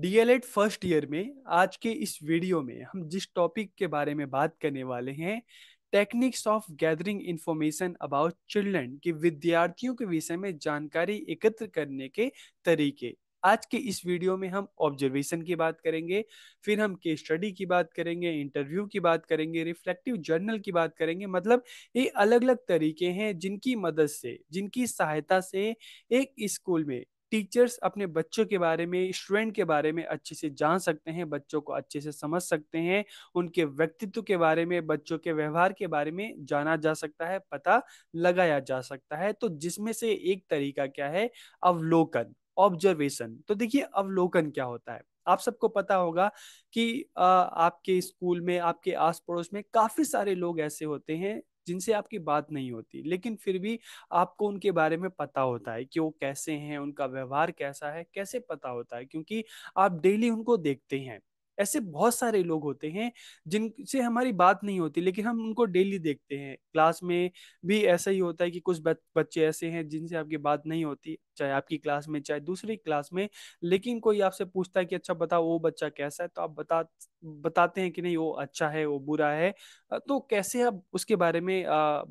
DElEd first year में आज के इस वीडियो में हम जिस टॉपिक के बारे में बात करने वाले हैं techniques of gathering information about children के विद्यार्थियों के विषय में जानकारी एकत्र करने के तरीके आज के इस वीडियो में हम ऑब्जर्वेशन की बात करेंगे फिर हम केस स्टडी की बात करेंगे इंटरव्यू की बात करेंगे रिफ्लेक्टिव जर्नल की बात करेंगे मतलब ये अलग अलग तरीके हैं जिनकी मदद से जिनकी सहायता से एक स्कूल में टीचर्स अपने बच्चों के बारे में स्टूडेंट के बारे में अच्छे से जान सकते हैं बच्चों को अच्छे से समझ सकते हैं उनके व्यक्तित्व के बारे में बच्चों के व्यवहार के बारे में जाना जा सकता है पता लगाया जा सकता है तो जिसमें से एक तरीका क्या है अवलोकन ऑब्जर्वेशन तो देखिए अवलोकन क्या होता है आप सबको पता होगा कि आपके स्कूल में आपके आस पड़ोस में काफ़ी सारे लोग ऐसे होते हैं जिनसे आपकी बात नहीं होती लेकिन फिर भी आपको उनके बारे में पता होता है कि वो कैसे हैं उनका व्यवहार कैसा है कैसे पता होता है क्योंकि आप डेली उनको देखते हैं ऐसे बहुत सारे लोग होते हैं जिनसे हमारी बात नहीं होती लेकिन हम उनको डेली देखते हैं क्लास में भी ऐसा ही होता है कि कुछ बच्चे ऐसे हैं जिनसे आपकी बात नहीं होती चाहे आपकी क्लास में चाहे दूसरी क्लास में लेकिन कोई आपसे पूछता है कि अच्छा बताओ वो बच्चा कैसा है तो आप बता बताते हैं कि नहीं वो अच्छा है वो बुरा है तो कैसे आप उसके बारे में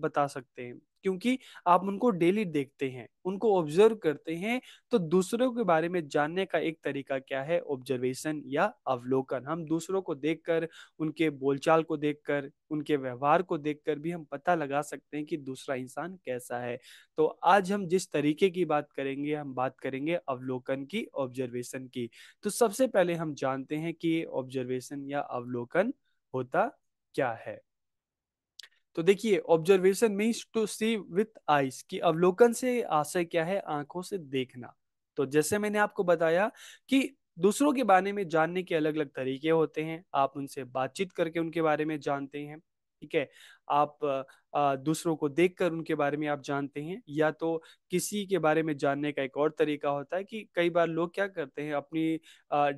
बता सकते हैं क्योंकि आप उनको डेली देखते हैं उनको ऑब्जर्व करते हैं तो दूसरों के बारे में जानने का एक तरीका क्या है ऑब्जर्वेशन या अवलोकन हम दूसरों को देखकर उनके बोलचाल को देखकर उनके व्यवहार को देखकर भी हम पता लगा सकते हैं कि दूसरा इंसान कैसा है तो आज हम जिस तरीके की बात करेंगे हम बात करेंगे अवलोकन की ऑब्जर्वेशन की तो सबसे पहले हम जानते हैं कि ऑब्जर्वेशन या अवलोकन होता क्या है तो देखिए observation means to see with eyes कि अवलोकन से आशय क्या है आंखों से देखना तो जैसे मैंने आपको बताया कि दूसरों के बारे में जानने के अलग अलग तरीके होते हैं आप उनसे बातचीत करके उनके बारे में जानते हैं ठीक है आप दूसरों को देखकर उनके बारे में आप जानते हैं या तो किसी के बारे में जानने का एक और तरीका होता है कि कई बार लोग क्या करते हैं अपनी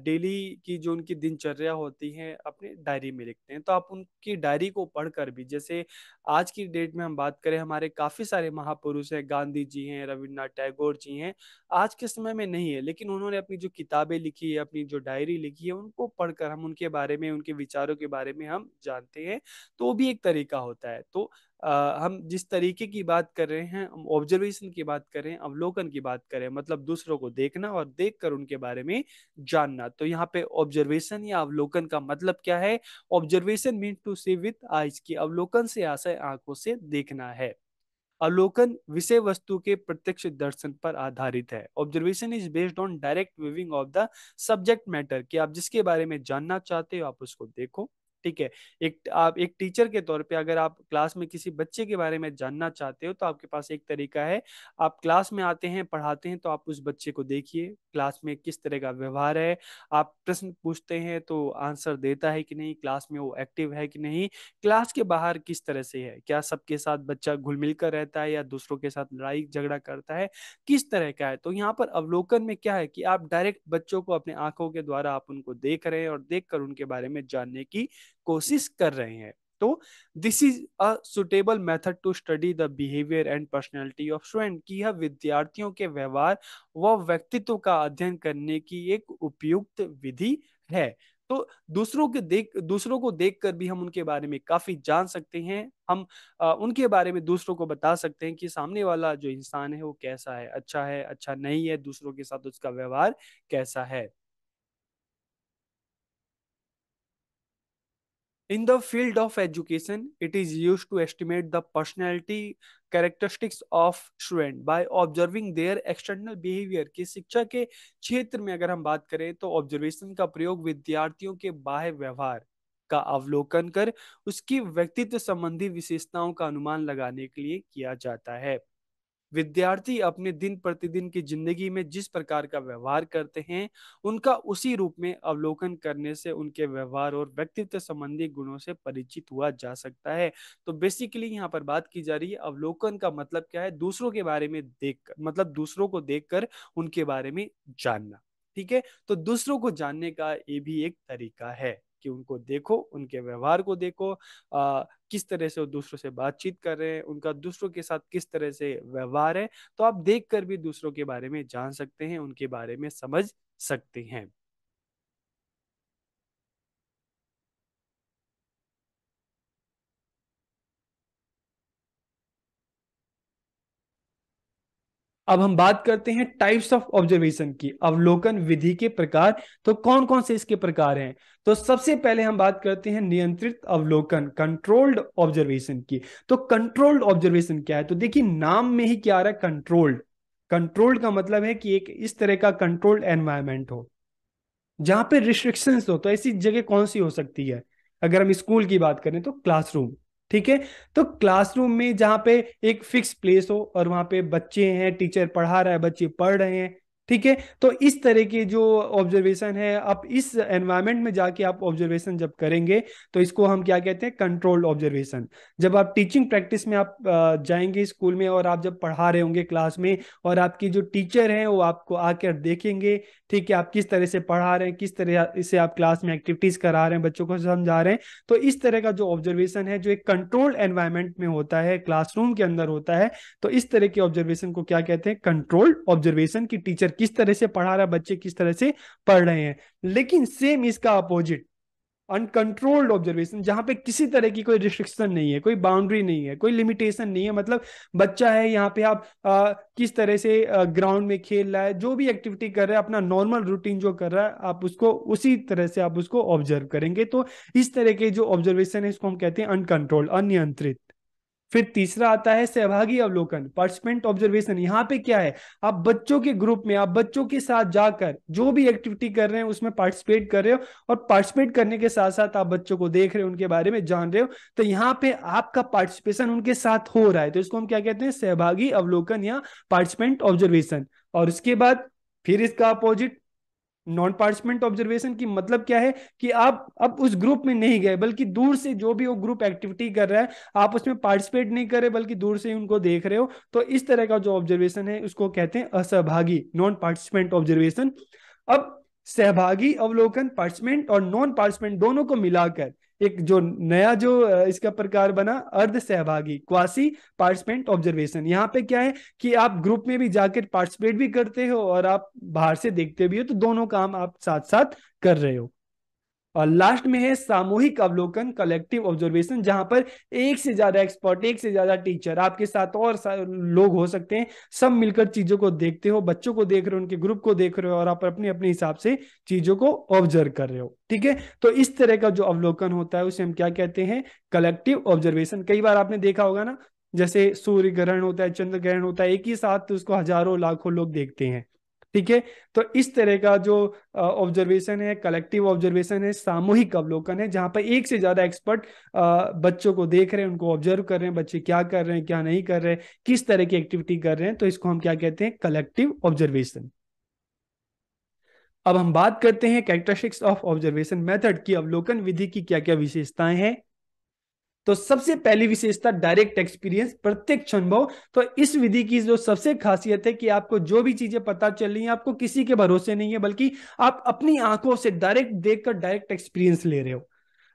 डेली की जो उनकी दिनचर्या होती है अपने डायरी में लिखते हैं तो आप उनकी डायरी को पढ़कर भी जैसे आज की डेट में हम बात करें हमारे काफ़ी सारे महापुरुष हैं गांधी जी हैं रविन्द्रनाथ टैगोर जी हैं आज के समय में नहीं है लेकिन उन्होंने अपनी जो किताबें लिखी है अपनी जो डायरी लिखी है उनको पढ़कर हम उनके बारे में उनके विचारों के बारे में हम जानते हैं तो भी एक तरीका होता है होता है तो आ, हम जिस तरीके की बात कर रहे हैं हम ऑब्जर्वेशन की बात कर रहे हैं अवलोकन की बात कर रहे हैं मतलब दूसरों को देखना और देख कर उनके बारे में जानना तो यहाँ पे ऑब्जर्वेशन या अवलोकन का मतलब क्या है observation mean to see with eyes की अवलोकन से आशय आंखों से देखना है अवलोकन विषय वस्तु के प्रत्यक्ष दर्शन पर आधारित है observation is based on direct viewing of the subject matter कि आप जिसके बारे में जानना चाहते हो आप उसको देखो ठीक है एक आप एक टीचर के तौर पे अगर आप क्लास में किसी बच्चे के बारे में जानना चाहते हो तो आपके पास एक तरीका है आप क्लास में आते हैं पढ़ाते हैं तो आप उस बच्चे को देखिए क्लास में किस तरह का व्यवहार है आप प्रश्न पूछते हैं तो आंसर देता है कि नहीं क्लास में वो एक्टिव है कि नहीं क्लास के बाहर किस तरह से है क्या सबके साथ बच्चा घुल मिलकर कर रहता है या दूसरों के साथ लड़ाई झगड़ा करता है किस तरह का है तो यहाँ पर अवलोकन में क्या है कि आप डायरेक्ट बच्चों को अपने आंखों के द्वारा आप उनको देख रहे हैं और देख कर उनके बारे में जानने की कोशिश कर रहे हैं तो this is a suitable method to study the behaviour and personality of student कि यह विद्यार्थियों के व्यवहार व व्यक्तित्व का अध्ययन करने की एक उपयुक्त विधि है तो दूसरों के देख दूसरों को देखकर भी हम उनके बारे में काफी जान सकते हैं हम आ, उनके बारे में दूसरों को बता सकते हैं कि सामने वाला जो इंसान है वो कैसा है अच्छा है अच्छा नहीं है दूसरों के साथ उसका व्यवहार कैसा है In the field of education, it is used to estimate the personality characteristics of student by observing their external behavior. कि शिक्षा के क्षेत्र में अगर हम बात करें तो ऑब्जर्वेशन का प्रयोग विद्यार्थियों के बाह्य व्यवहार का अवलोकन कर उसकी व्यक्तित्व संबंधी विशेषताओं का अनुमान लगाने के लिए किया जाता है विद्यार्थी अपने दिन प्रतिदिन की जिंदगी में जिस प्रकार का व्यवहार करते हैं उनका उसी रूप में अवलोकन करने से उनके व्यवहार और व्यक्तित्व संबंधी गुणों से परिचित हुआ जा सकता है तो बेसिकली यहाँ पर बात की जा रही है अवलोकन का मतलब क्या है दूसरों के बारे में देख मतलब दूसरों को कर उनके बारे में जानना ठीक है तो दूसरों को जानने का ये भी एक तरीका है कि उनको देखो उनके व्यवहार को देखो आ, किस तरह से वो दूसरों से बातचीत कर रहे हैं उनका दूसरों के साथ किस तरह से व्यवहार है तो आप देख कर भी दूसरों के बारे में जान सकते हैं उनके बारे में समझ सकते हैं अब हम बात करते हैं टाइप्स ऑफ ऑब्जर्वेशन की अवलोकन विधि के प्रकार तो कौन कौन से इसके प्रकार हैं तो सबसे पहले हम बात करते हैं नियंत्रित अवलोकन कंट्रोल्ड ऑब्जर्वेशन की तो कंट्रोल्ड ऑब्जर्वेशन क्या है तो देखिए नाम में ही क्या आ रहा है कंट्रोल्ड कंट्रोल्ड का मतलब है कि एक इस तरह का कंट्रोल्ड एनवायरमेंट हो जहां पर रिस्ट्रिक्शंस हो तो ऐसी जगह कौन सी हो सकती है अगर हम स्कूल की बात करें तो क्लासरूम ठीक है तो क्लासरूम में जहाँ पे एक फिक्स प्लेस हो और वहाँ पे बच्चे हैं टीचर पढ़ा रहा है बच्चे पढ़ रहे हैं ठीक है तो इस तरह के जो ऑब्जर्वेशन है आप इस एनवायरमेंट में जाके आप ऑब्जर्वेशन जब करेंगे तो इसको हम क्या कहते हैं कंट्रोल्ड ऑब्जर्वेशन जब आप टीचिंग प्रैक्टिस में आप जाएंगे स्कूल में और आप जब पढ़ा रहे होंगे क्लास में और आपकी जो टीचर हैं वो आपको आकर देखेंगे ठीक है आप किस तरह से पढ़ा रहे हैं किस तरह से आप क्लास में एक्टिविटीज करा रहे हैं बच्चों को समझा रहे हैं तो इस तरह का जो ऑब्जर्वेशन है जो एक कंट्रोल्ड एनवायरमेंट में होता है क्लासरूम के अंदर होता है तो इस तरह के ऑब्जर्वेशन को क्या कहते हैं कंट्रोल्ड ऑब्जर्वेशन की टीचर किस तरह से पढ़ा रहा है बच्चे किस तरह से पढ़ रहे हैं लेकिन सेम इसका अपोजिट अनकंट्रोल्ड ऑब्जर्वेशन जहां पे किसी तरह की कोई रिस्ट्रिक्शन नहीं है कोई बाउंड्री नहीं है कोई लिमिटेशन नहीं है मतलब बच्चा है यहाँ पे आप आ, किस तरह से ग्राउंड में खेल रहा है जो भी एक्टिविटी कर रहा है अपना नॉर्मल रूटीन जो कर रहा है आप उसको उसी तरह से आप उसको ऑब्जर्व करेंगे तो इस तरह के जो ऑब्जर्वेशन है इसको हम कहते हैं अनकंट्रोल्ड अनियंत्रित फिर तीसरा आता है सहभागी अवलोकन पार्टिसिपेंट ऑब्जर्वेशन यहाँ पे क्या है आप बच्चों के ग्रुप में आप बच्चों के साथ जाकर जो भी एक्टिविटी कर रहे हैं उसमें पार्टिसिपेट कर रहे हो और पार्टिसिपेट करने के साथ साथ आप बच्चों को देख रहे हो उनके बारे में जान रहे हो तो यहाँ पे आपका पार्टिसिपेशन उनके साथ हो रहा है तो इसको हम क्या कहते हैं सहभागी अवलोकन या पार्टिसिपेंट ऑब्जर्वेशन और उसके बाद फिर इसका अपोजिट नॉन पार्टिसिपेंट ऑब्जर्वेशन की मतलब क्या है कि आप अब उस ग्रुप में नहीं गए बल्कि दूर से जो भी वो ग्रुप एक्टिविटी कर रहा है आप उसमें पार्टिसिपेट नहीं कर रहे बल्कि दूर से ही उनको देख रहे हो तो इस तरह का जो ऑब्जर्वेशन है उसको कहते हैं असहभागी नॉन पार्टिसिपेंट ऑब्जर्वेशन अब सहभागी अवलोकन पार्टिसिपेंट और नॉन पार्टिसिपेंट दोनों को मिलाकर एक जो नया जो इसका प्रकार बना अर्ध सहभागी क्वासी पार्टिसिपेंट ऑब्जर्वेशन यहाँ पे क्या है कि आप ग्रुप में भी जाकर पार्टिसिपेट भी करते हो और आप बाहर से देखते भी हो तो दोनों काम आप साथ साथ कर रहे हो और लास्ट में है सामूहिक अवलोकन कलेक्टिव ऑब्जर्वेशन जहां पर एक से ज्यादा एक्सपर्ट एक से ज्यादा टीचर आपके साथ और सा, लोग हो सकते हैं सब मिलकर चीजों को देखते हो बच्चों को देख रहे हो उनके ग्रुप को देख रहे हो और आप अपने अपने हिसाब से चीजों को ऑब्जर्व कर रहे हो ठीक है तो इस तरह का जो अवलोकन होता है उसे हम क्या कहते हैं कलेक्टिव ऑब्जर्वेशन कई बार आपने देखा होगा ना जैसे सूर्य ग्रहण होता है चंद्र ग्रहण होता है एक ही साथ उसको हजारों लाखों लोग देखते हैं ठीक है तो इस तरह का जो ऑब्जर्वेशन है कलेक्टिव ऑब्जर्वेशन है सामूहिक अवलोकन है जहां पर एक से ज्यादा एक्सपर्ट बच्चों को देख रहे हैं उनको ऑब्जर्व कर रहे हैं बच्चे क्या कर रहे हैं क्या नहीं कर रहे हैं किस तरह की एक्टिविटी कर रहे हैं तो इसको हम क्या कहते हैं कलेक्टिव ऑब्जर्वेशन अब हम बात करते हैं कैरेक्टरिस्टिक्स ऑफ ऑब्जर्वेशन मेथड की अवलोकन विधि की क्या क्या विशेषताएं हैं तो सबसे पहली विशेषता डायरेक्ट एक्सपीरियंस प्रत्यक्ष अनुभव तो इस विधि की जो सबसे खासियत है कि आपको जो भी चीजें पता चल रही है आपको किसी के भरोसे नहीं है बल्कि आप अपनी आंखों से डायरेक्ट देखकर डायरेक्ट एक्सपीरियंस ले रहे हो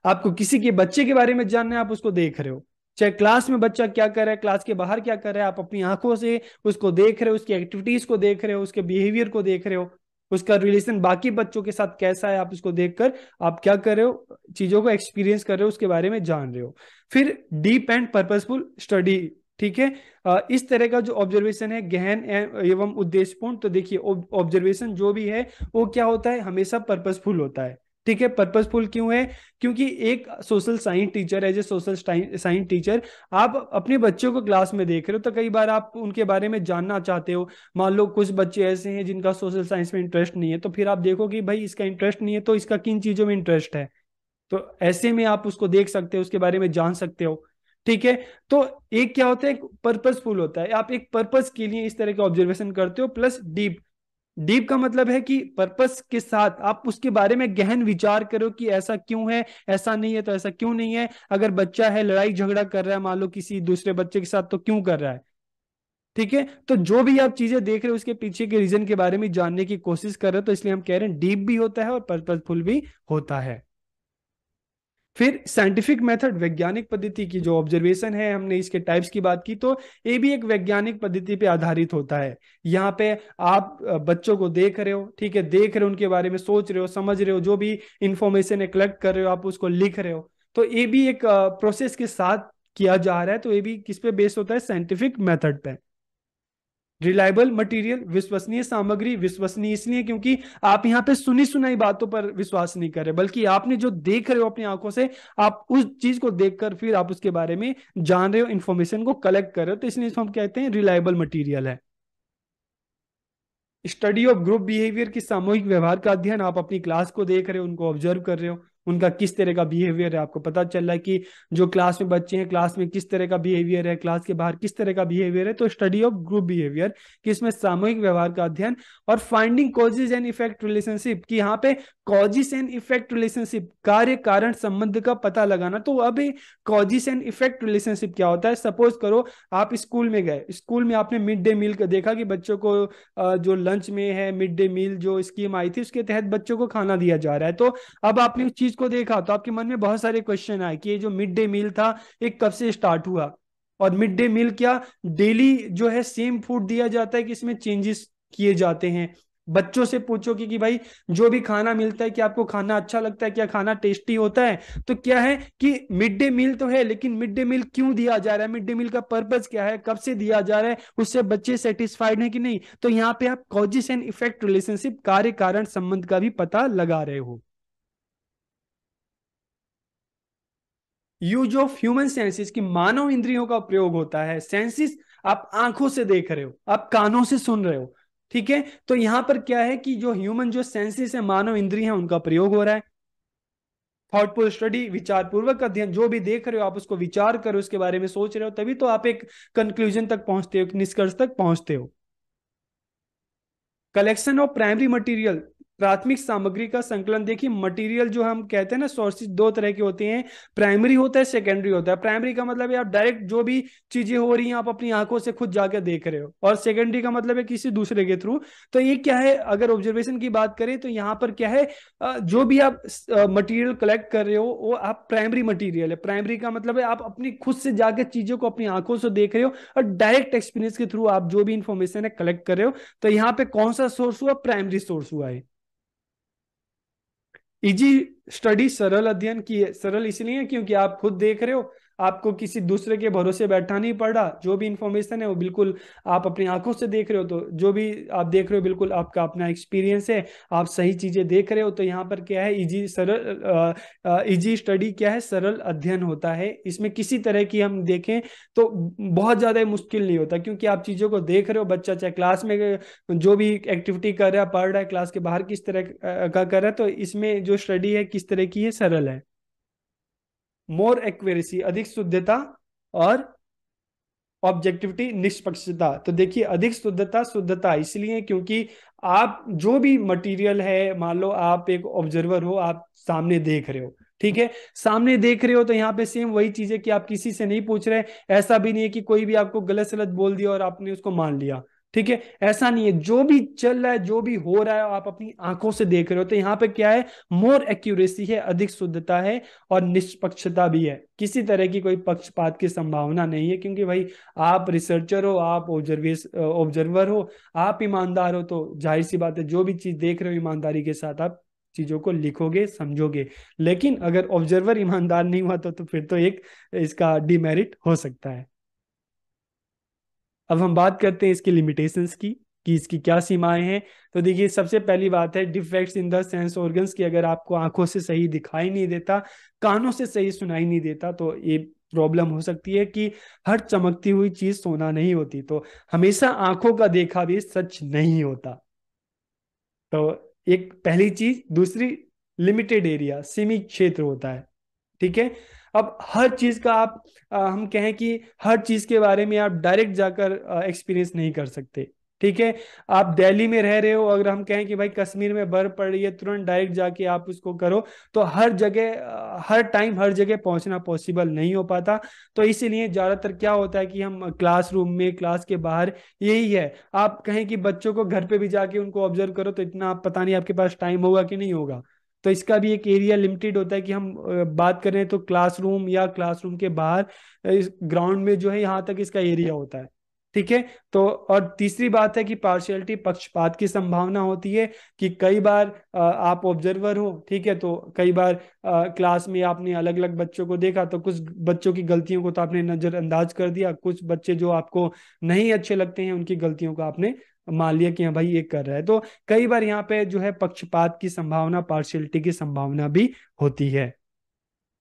आपको किसी के बच्चे के बारे में जानना है आप उसको देख रहे हो चाहे क्लास में बच्चा क्या कर रहा है क्लास के बाहर क्या कर रहा है आप अपनी आंखों से उसको देख रहे हो उसकी एक्टिविटीज को देख रहे हो उसके बिहेवियर को देख रहे हो उसका रिलेशन बाकी बच्चों के साथ कैसा है आप उसको देखकर आप क्या कर रहे हो चीजों को एक्सपीरियंस कर रहे हो उसके बारे में जान रहे हो फिर डीप एंड पर्पजफुल स्टडी ठीक है इस तरह का जो ऑब्जर्वेशन है गहन एवं उद्देश्यपूर्ण तो देखिए ऑब्जर्वेशन जो भी है वो क्या होता है हमेशा पर्पजफुल होता है ठीक है पर्पजफुल क्यों है क्योंकि एक सोशल साइंस टीचर है जो सोशल साइंस टीचर आप अपने बच्चों को क्लास में देख रहे हो तो कई बार आप उनके बारे में जानना चाहते हो मान लो कुछ बच्चे ऐसे हैं जिनका सोशल साइंस में इंटरेस्ट नहीं है तो फिर आप देखो कि भाई इसका इंटरेस्ट नहीं है तो इसका किन चीजों में इंटरेस्ट है तो ऐसे में आप उसको देख सकते हो उसके बारे में जान सकते हो ठीक है तो एक क्या होता है पर्पजफुल होता है आप एक पर्पज के लिए इस तरह का ऑब्जर्वेशन करते हो प्लस डीप डीप का मतलब है कि पर्पस के साथ आप उसके बारे में गहन विचार करो कि ऐसा क्यों है ऐसा नहीं है तो ऐसा क्यों नहीं है अगर बच्चा है लड़ाई झगड़ा कर रहा है मान लो किसी दूसरे बच्चे के साथ तो क्यों कर रहा है ठीक है तो जो भी आप चीजें देख रहे हो उसके पीछे के रीजन के बारे में जानने की कोशिश कर रहे हो तो इसलिए हम कह रहे हैं डीप भी होता है और पर्पजफुल भी होता है फिर साइंटिफिक मेथड वैज्ञानिक पद्धति की जो ऑब्जर्वेशन है हमने इसके टाइप्स की बात की तो ये भी एक वैज्ञानिक पद्धति पे आधारित होता है यहाँ पे आप बच्चों को देख रहे हो ठीक है देख रहे हो उनके बारे में सोच रहे हो समझ रहे हो जो भी इंफॉर्मेशन है कलेक्ट कर रहे हो आप उसको लिख रहे हो तो ये भी एक प्रोसेस के साथ किया जा रहा है तो ये भी किस पे बेस्ड होता है साइंटिफिक मेथड पे रिलायबल मटेरियल विश्वसनीय सामग्री विश्वसनीय इसलिए क्योंकि आप यहाँ पे सुनी सुनाई बातों पर विश्वास नहीं कर रहे बल्कि आपने जो देख रहे हो अपनी आंखों से आप उस चीज को देखकर फिर आप उसके बारे में जान रहे हो इन्फॉर्मेशन को कलेक्ट कर रहे हो तो इसलिए इसको हम कहते हैं रिलायबल मटीरियल है स्टडी ऑफ ग्रुप बिहेवियर की सामूहिक व्यवहार का अध्ययन आप अपनी क्लास को देख रहे हो उनको ऑब्जर्व कर रहे हो उनका किस तरह का बिहेवियर है आपको पता चल रहा है कि जो क्लास में बच्चे हैं क्लास में किस तरह का बिहेवियर है क्लास के बाहर किस तरह का बिहेवियर है तो स्टडी ऑफ ग्रुप बिहेवियर कि इसमें सामूहिक व्यवहार का अध्ययन और finding causes and effect relationship कि यहाँ पे कॉजिस एंड इफेक्ट रिलेशनशिप कार्य कारण संबंध का पता लगाना तो अब कॉजिस एंड इफेक्ट रिलेशनशिप क्या होता है सपोज करो आप स्कूल में गए स्कूल में आपने मिड डे मील देखा कि बच्चों को जो लंच में है मिड डे मील जो स्कीम आई थी उसके तहत बच्चों को खाना दिया जा रहा है तो अब आपने उस चीज को देखा तो आपके मन में बहुत सारे क्वेश्चन आए कि ये जो मिड डे मील था ये कब से स्टार्ट हुआ और मिड डे मील क्या डेली जो है सेम फूड दिया जाता है कि इसमें चेंजेस किए जाते हैं बच्चों से पूछो कि, कि भाई जो भी खाना मिलता है कि आपको खाना अच्छा लगता है क्या खाना टेस्टी होता है तो क्या है कि मिड डे मील तो है लेकिन मिड डे मील क्यों दिया जा रहा है मिड डे मील का पर्पज क्या है कब से दिया जा रहा है उससे बच्चे सेटिस्फाइड हैं कि नहीं तो यहाँ पे आप कॉजिस एंड इफेक्ट रिलेशनशिप कार्य कारण संबंध का भी पता लगा रहे हो यूज ऑफ ह्यूमन सेंसेस की मानव इंद्रियों का प्रयोग होता है सेंसेस आप आंखों से देख रहे हो आप कानों से सुन रहे हो ठीक है तो यहां पर क्या है कि जो ह्यूमन जो सेंसेस है मानव इंद्रिय है उनका प्रयोग हो रहा है थॉटफुल स्टडी विचार पूर्वक अध्ययन जो भी देख रहे हो आप उसको विचार करो उसके बारे में सोच रहे हो तभी तो आप एक कंक्लूजन तक पहुंचते हो निष्कर्ष तक पहुंचते हो कलेक्शन ऑफ प्राइमरी मटेरियल प्राथमिक सामग्री का संकलन देखिए मटेरियल जो हम कहते हैं ना सोर्सेज दो तरह के होते हैं प्राइमरी होता है सेकेंडरी होता है प्राइमरी का मतलब है आप डायरेक्ट जो भी चीजें हो रही हैं आप अपनी आंखों से खुद जाकर देख रहे हो और सेकेंडरी का मतलब है किसी दूसरे के थ्रू तो ये क्या है अगर ऑब्जर्वेशन की बात करें तो यहाँ पर क्या है जो भी आप मटीरियल कलेक्ट कर रहे हो वो आप प्राइमरी मटीरियल है प्राइमरी का मतलब है आप अपनी खुद से जाकर चीजों को अपनी आंखों से देख रहे हो और डायरेक्ट एक्सपीरियंस के थ्रू आप जो भी इंफॉर्मेशन है कलेक्ट कर रहे हो तो यहाँ पे कौन सा सोर्स हुआ प्राइमरी सोर्स हुआ है इजी e स्टडी सरल अध्ययन की है सरल इसलिए क्योंकि आप खुद देख रहे हो आपको किसी दूसरे के भरोसे बैठना नहीं पड़ रहा जो भी इंफॉर्मेशन है वो बिल्कुल आप अपनी आंखों से देख रहे हो तो जो भी आप देख रहे हो बिल्कुल आपका अपना एक्सपीरियंस है आप सही चीजें देख रहे हो तो यहाँ पर क्या है इजी सरल इजी स्टडी क्या है सरल अध्ययन होता है इसमें किसी तरह की हम देखें तो बहुत ज्यादा मुश्किल नहीं होता क्योंकि आप चीजों को देख रहे हो बच्चा चाहे क्लास में जो भी एक्टिविटी कर रहा है पढ़ रहा है क्लास के बाहर किस तरह का कर रहा है तो इसमें जो स्टडी है किस तरह की है सरल है मोर एक्वेरेसी अधिक शुद्धता और ऑब्जेक्टिविटी निष्पक्षता तो देखिए अधिक शुद्धता शुद्धता इसलिए क्योंकि आप जो भी मटेरियल है मान लो आप एक ऑब्जर्वर हो आप सामने देख रहे हो ठीक है सामने देख रहे हो तो यहाँ पे सेम वही चीज है कि आप किसी से नहीं पूछ रहे ऐसा भी नहीं है कि कोई भी आपको गलत सलत बोल दिया और आपने उसको मान लिया ठीक है ऐसा नहीं है जो भी चल रहा है जो भी हो रहा है आप अपनी आंखों से देख रहे हो तो यहाँ पे क्या है मोर एक्यूरेसी है अधिक शुद्धता है और निष्पक्षता भी है किसी तरह की कोई पक्षपात की संभावना नहीं है क्योंकि भाई आप रिसर्चर हो आप ऑब्जर्वर हो आप ईमानदार हो तो जाहिर सी बात है जो भी चीज देख रहे हो ईमानदारी के साथ आप चीजों को लिखोगे समझोगे लेकिन अगर ऑब्जर्वर ईमानदार नहीं हुआ तो, तो फिर तो एक इसका डिमेरिट हो सकता है अब हम बात करते हैं इसकी लिमिटेशंस की कि इसकी क्या सीमाएं हैं तो देखिए सबसे पहली बात है defects in the sense organs की अगर आपको आंखों से सही दिखाई नहीं देता कानों से सही सुनाई नहीं देता तो ये प्रॉब्लम हो सकती है कि हर चमकती हुई चीज सोना नहीं होती तो हमेशा आंखों का देखा भी सच नहीं होता तो एक पहली चीज दूसरी लिमिटेड एरिया सीमित क्षेत्र होता है ठीक है अब हर चीज़ का आप हम कहें कि हर चीज़ के बारे में आप डायरेक्ट जाकर एक्सपीरियंस नहीं कर सकते ठीक है आप दिल्ली में रह रहे हो अगर हम कहें कि भाई कश्मीर में बर्फ पड़ रही है तुरंत डायरेक्ट जाके आप उसको करो तो हर जगह हर टाइम हर जगह पहुंचना पॉसिबल नहीं हो पाता तो इसीलिए ज़्यादातर क्या होता है कि हम क्लासरूम में क्लास के बाहर यही है आप कहें कि बच्चों को घर पे भी जाके उनको ऑब्जर्व करो तो इतना पता नहीं आपके पास टाइम होगा कि नहीं होगा तो इसका भी एक एरिया लिमिटेड होता है कि हम बात करें तो क्लासरूम या क्लासरूम के बाहर इस ग्राउंड में जो है यहाँ तक इसका एरिया होता है ठीक है तो और तीसरी बात है कि पार्शियलिटी पक्षपात की संभावना होती है कि कई बार आप ऑब्जर्वर हो ठीक है तो कई बार क्लास में आपने अलग अलग बच्चों को देखा तो कुछ बच्चों की गलतियों को तो आपने नजरअंदाज कर दिया कुछ बच्चे जो आपको नहीं अच्छे लगते हैं उनकी गलतियों को आपने मान लिया कि हाँ भाई ये कर रहा है तो कई बार यहाँ पे जो है पक्षपात की संभावना पार्शियलिटी की संभावना भी होती है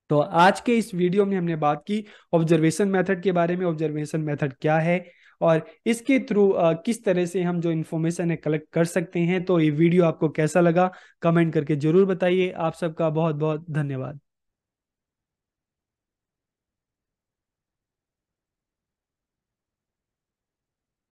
तो आज के इस वीडियो में हमने बात की ऑब्जर्वेशन मेथड के बारे में ऑब्जर्वेशन मेथड क्या है और इसके थ्रू किस तरह से हम जो इन्फॉर्मेशन है कलेक्ट कर सकते हैं तो ये वीडियो आपको कैसा लगा कमेंट करके जरूर बताइए आप सबका बहुत बहुत धन्यवाद